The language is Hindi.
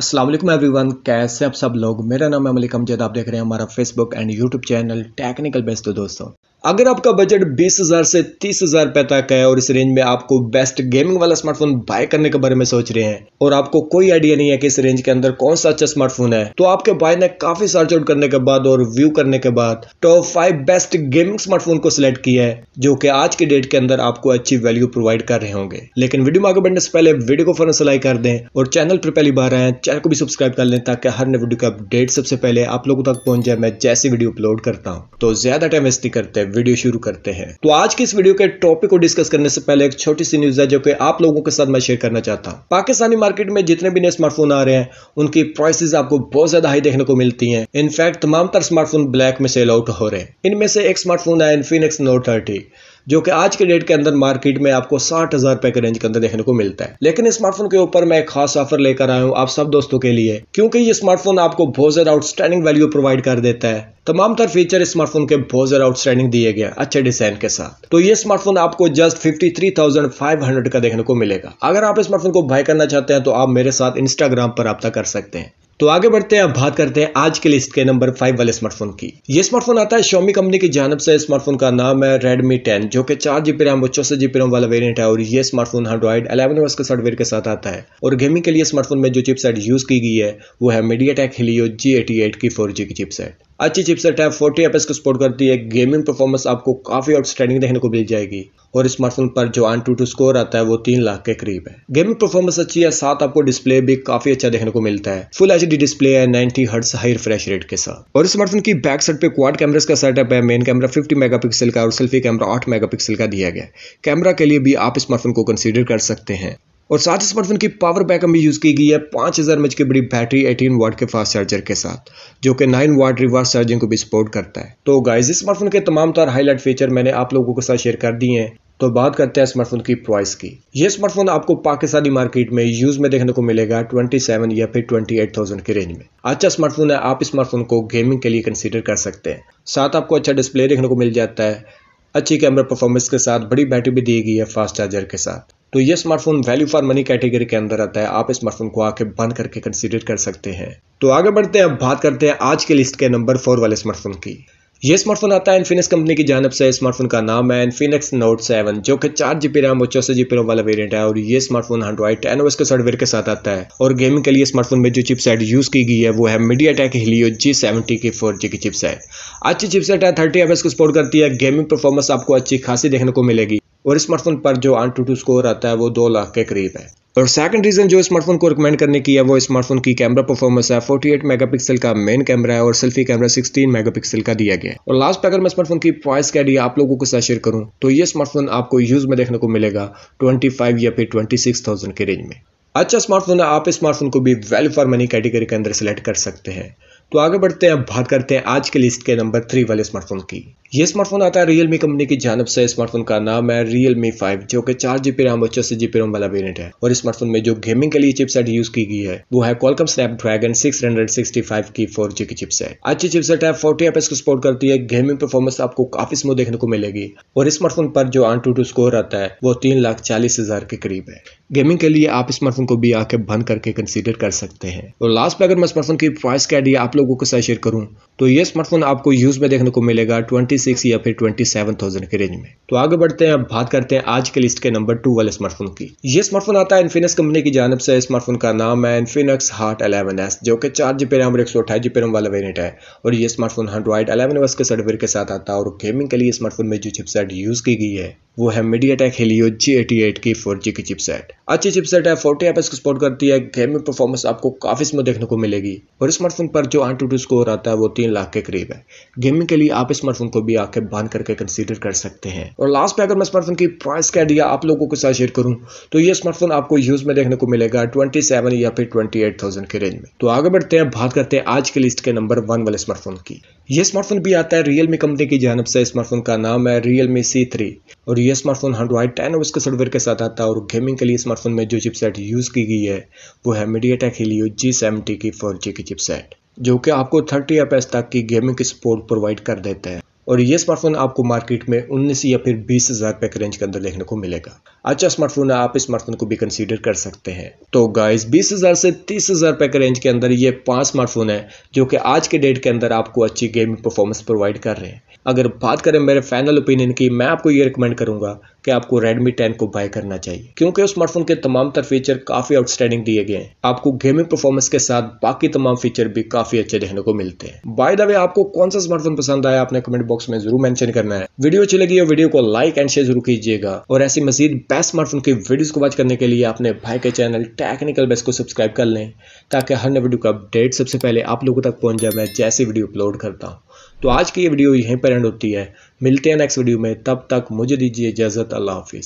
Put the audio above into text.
असलम एवरी वन कैसे आप सब लोग मेरा नाम है मलिक अमजद आप देख रहे हैं हमारा Facebook and YouTube channel technical best दोस्तों अगर आपका बजट 20,000 से 30,000 रुपए तक है और इस रेंज में आपको बेस्ट गेमिंग वाला स्मार्टफोन बाय करने के बारे में सोच रहे हैं और आपको कोई आइडिया नहीं है कि इस रेंज के अंदर कौन सा अच्छा स्मार्टफोन है तो आपके भाई ने काफी सर्च आउट करने के बाद और व्यू करने के बाद top five best gaming smartphone को सिलेक्ट किया है जो कि आज की डेट के अंदर आपको अच्छी वैल्यू प्रोवाइड कर रहे होंगे लेकिन वीडियो में आगे बढ़ने से पहले वीडियो को फौरन से लाइक कर दें और चैनल पर पहली बार आए चैनल को भी सब्सक्राइब कर लें ताकि हर नए वीडियो का अपडेट सबसे पहले आप लोगों तक पहुंच जाए मैं जैसी वीडियो अपलोड करता हूँ तो ज्यादा टाइम वेस्ट करते वीडियो शुरू करते हैं तो आज के इस वीडियो के टॉपिक को डिस्कस करने से पहले एक छोटी सी न्यूज है जो कि आप लोगों के साथ मैं शेयर करना चाहता हूँ पाकिस्तानी मार्केट में जितने भी नए स्मार्टफोन आ रहे हैं उनकी प्राइसेस आपको बहुत ज्यादा हाई देखने को मिलती है इनफैक्ट तमाम स्मार्टफोन ब्लैक में सेल आउट हो रहे हैं इनमें से एक स्मार्टफोन है इनफिनिक्स नोट थर्टी जो कि आज के डेट के अंदर मार्केट में आपको साठ हज़ार रुपए के रेंज के अंदर देखने को मिलता है लेकिन स्मार्टफोन के ऊपर मैं एक खास ऑफर लेकर आया हूँ आप सब दोस्तों के लिए क्योंकि ये स्मार्टफोन आपको बहुत ज़्यादा आउटस्टैंडिंग वैल्यू प्रोवाइड कर देता है तमाम तर फीचर स्मार्टफोन के बहुत ज़्यादा आउटस्टैंडिंग दिए गए अच्छे डिजाइन के साथ तो ये स्मार्टफोन आपको जस्ट 53,500 का देखने को मिलेगा अगर आप स्मार्टफोन को बाय करना चाहते हैं तो आप मेरे साथ इंस्टाग्राम पर रब्ता कर सकते हैं तो आगे बढ़ते हैं अब बात करते हैं आज के लिस्ट के नंबर फाइव वाले स्मार्टफोन की ये स्मार्टफोन आता है शॉमी कंपनी की जानब से स्मार्टफोन का नाम है रेडमी टेन जो कि चार जीबी रैम और चौसठ जीबी रैम वाला वेरियंट है और ये स्मार्टफोन एंड्रॉइड एलेवन के सॉफ्टवेयर के साथ आता है और गेमिंग के लिए स्मार्टफोन में जो चिपसेट यूज की गई है वो है MediaTek Helio G eighty eight की फोर जी की चिपसेट अच्छी चिपसेट है फोर्टी एपएस को सपोर्ट करती है गेमिंग परफॉर्मेंस आपको काफ़ी आउटस्टैंडिंग देखने को मिल जाएगी और स्मार्टफोन पर जो आन टू टू स्कोर आता है वो तीन लाख के करीब है गेमिंग परफॉर्मेंस अच्छी है साथ आपको डिस्प्ले भी काफ़ी अच्छा देखने को मिलता है फुल एच डिस्प्ले है ninety hertz high refresh rate के साथ और स्मार्टफोन की बैक साइड पे क्वाड कैमरे का सेटअप है मेन कैमरा फिफ्टी मेगा का और सेल्फी कैमरा आठ मेगा का दिया गया कैमरा के लिए भी आप स्मार्टफोन को कंसिडर कर सकते हैं और साथ ही स्मार्टफोन की पावर बैकअप भी यूज़ की गई है पाँच हज़ार एच की बड़ी बैटरी 18 वाट के फास्ट चार्जर के साथ जो कि 9 वाट रिवर्स चार्जिंग को भी सपोर्ट करता है तो गाइज इस स्मार्टफोन के तमाम तर हाईलाइट फीचर मैंने आप लोगों के साथ शेयर कर दिए हैं तो बात करते हैं स्मार्टफोन की प्राइस की ये स्मार्टफोन आपको पाकिस्तानी मार्केट में यूज में देखने को मिलेगा 27 या फिर 28,000 के रेंज में अच्छा स्मार्टफोन है आप स्मार्टफोन को गेमिंग के लिए कंसीडर कर सकते हैं साथ आपको अच्छा डिस्प्ले देखने को मिल जाता है अच्छी कैमरा परफॉर्मेंस के साथ बड़ी बैटरी भी दी गई है फास्ट चार्जर के साथ तो ये smartphone value for money category के अंदर आता है आप स्मार्टफोन को आके बंद करके कंसिडर कर सकते हैं तो आगे बढ़ते हैं अब बात करते हैं आज के लिस्ट के नंबर फोर वाले स्मार्टफोन की ये स्मार्टफोन आता है इन्फिनिक्स कंपनी की जानब से स्मार्टफोन का नाम है इन्फिनिक्स नोट सेवन जो कि चार जीबी रैम और चौसठ जीबी रोम वाला वेरिएंट है और ये स्मार्टफोन हंड्रॉइड टेन ओएस के सॉफ्टवेयर के साथ आता है और गेमिंग के लिए स्मार्टफोन में जो चिपसेट यूज की गई है वो है MediaTek Helio G seventy की फोर जी की चिपसेट अच्छी चिपसेट है थर्टी एम को सपोर्ट करती है गेमिंग परफॉर्मेंस आपको अच्छी खासी देखने को मिलेगी और स्मार्टफोन पर जो आन टू टू स्कोर आता है वो दो लाख के करीब है और सेकंड रीज़न जो स्मार्टफोन को रिकमेंड करने की है वो स्मार्टफोन की कैमरा परफॉर्मेंस है 48 मेगापिक्सल का मेन कैमरा है और सेल्फी कैमरा 16 मेगापिक्सल का दिया गया है और लास्ट अगर मैं स्मार्टफोन की प्राइस का आइडिया आप लोगों के साथ शेयर करूं तो ये स्मार्टफोन आपको यूज़ में देखने को मिलेगा ट्वेंटी या फिर ट्वेंटी के रेंज में अच्छा स्मार्टफोन है आप स्मार्टफोन को भी वेल फॉर मनी कैटेगरी के अंदर सेलेक्ट कर सकते हैं तो आगे बढ़ते हैं बात करते हैं आज के लिस्ट के नंबर थ्री वाले स्मार्टफोन की ये स्मार्टफोन आता है रियलमी कंपनी की जानब से स्मार्टफोन का नाम है रियलमी फाइव जो कि चार जीबी रैम और छह जीबी रोम वाला वेरियंट है और स्मार्टफोन में जो गेमिंग के लिए चिपसेट यूज की गई है वो है कॉलकम स्नैप सिक्सटी फाइव की जी की चिपसेट अच्छी चिपसेट है 40 एप्स को सपोर्ट करती है गेमिंग परफॉर्मेंस आपको काफी स्मूथ देखने को मिलेगी और स्मार्टफोन पर जो आन टू टू स्कोर आता है वो तीन लाख चालीस हजार के करीब है गेमिंग के लिए आप स्मार्टफोन को भी आके बंद करके कंसीडर कर सकते हैं और लास्ट में अगर मैं स्मार्टफोन की प्राइस के आइडिया आप लोगों के साथ शेयर करूँ तो ये स्मार्टफोन आपको यूज में देखने को मिलेगा ट्वेंटी सिक्स या फिर ट्वेंटी सेवन थाउजेंड के रेंज में तो आगे बढ़ते हैं अब बात करते हैं आज के लिस्ट के नंबर टू वाले स्मार्टफोन की ये स्मार्टफोन आता है इन्फिनक्स कंपनी की जानब से स्मार्टफोन का नाम है इन्फिनक्स हार्ट एलेवन एस जो कि चार जीबी रैम और एक सौ अठाई रैम वाला वेरियंट है और ये स्मार्टफोन हंड्रॉइड एलेवन एस के सर्टवेयर के साथ आता है और गेमिंग के लिए स्मार्टफोन में जो चिपसेट यूज की गई है वो है MediaTek Helio G eight की फोर जी की चिपसेट अच्छी चिपसेट है फोर्टी एफ को सपोर्ट करती है गेमिंग परफॉर्मेंस आपको काफ़ी इसमें देखने को मिलेगी और स्मार्टफोन पर जो आन टू स्कोर आता है वो तीन लाख के करीब है गेमिंग के लिए आप स्मार्टफोन को भी आके बांध करके कंसीडर कर सकते हैं और लास्ट पे अगर मैं स्मार्टफोन की प्राइस का आइडिया आप लोगों के साथ शेयर करूँ तो ये स्मार्टफोन आपको यूज में देखने को मिलेगा ट्वेंटी सेवन या फिर ट्वेंटी एट थाउजेंड के रेंज में तो आगे बढ़ते हैं बात करते हैं आज के लिस्ट के नंबर वन वाले स्मार्टफोन की ये स्मार्टफोन भी आता है रियलमी कंपनी की जानब से स्मार्टफोन का नाम है रियलमी सी थ्री और ये स्मार्टफोन हंड्रॉइड टेन और उसके सॉफ्टवेयर के साथ आता है और गेमिंग के लिए स्मार्टफोन में जो चिपसेट यूज़ की गई है वो है MediaTek Helio G seventy की फोर जी की चिपसेट जो कि आपको थर्टी एफ तक की गेमिंग की सपोर्ट प्रोवाइड कर देता है और ये स्मार्टफोन आपको मार्केट में उन्नीस या फिर बीस हज़ार रुपये के रेंज के अंदर देखने को मिलेगा अच्छा स्मार्टफोन है आप स्मार्टफोन को भी कंसीडर कर सकते हैं तो गाइस बीस हज़ार से तीस हज़ार रुपये के रेंज के अंदर ये पांच स्मार्टफोन है जो कि आज के डेट के अंदर आपको अच्छी गेमिंग परफॉर्मेंस प्रोवाइड कर रहे हैं अगर बात करें मेरे फाइनल ओपिनियन की मैं आपको ये रिकमेंड करूंगा कि आपको Redmi 10 को बाय करना चाहिए क्योंकि उस स्मार्टफोन के तमाम तर फीचर काफ़ी आउटस्टैंडिंग दिए गए हैं आपको गेमिंग परफॉर्मेंस के साथ बाकी तमाम फीचर भी काफ़ी अच्छे देखने को मिलते हैं बाय द वे आपको कौन सा स्मार्टफोन पसंद आया आपने कमेंट बॉक्स में जरूर मैंशन करना है वीडियो अच्छी लगी है वीडियो को लाइक एंड शेयर जरूर कीजिएगा और ऐसी मजीद बेस्ट स्मार्टफोन की वीडियोस को वॉच करने के लिए अपने भाई के चैनल टेक्निकल बेस्ट को सब्सक्राइब कर लें ताकि हर नए वीडियो का अपडेट सबसे पहले आप लोगों तक पहुंच जाए मैं जैसे वीडियो अपलोड करता हूं तो आज की ये वीडियो यहीं पर एंड होती है मिलते हैं नेक्स्ट वीडियो में तब तक मुझे दीजिए इजाज़त अल्लाह हाफिज़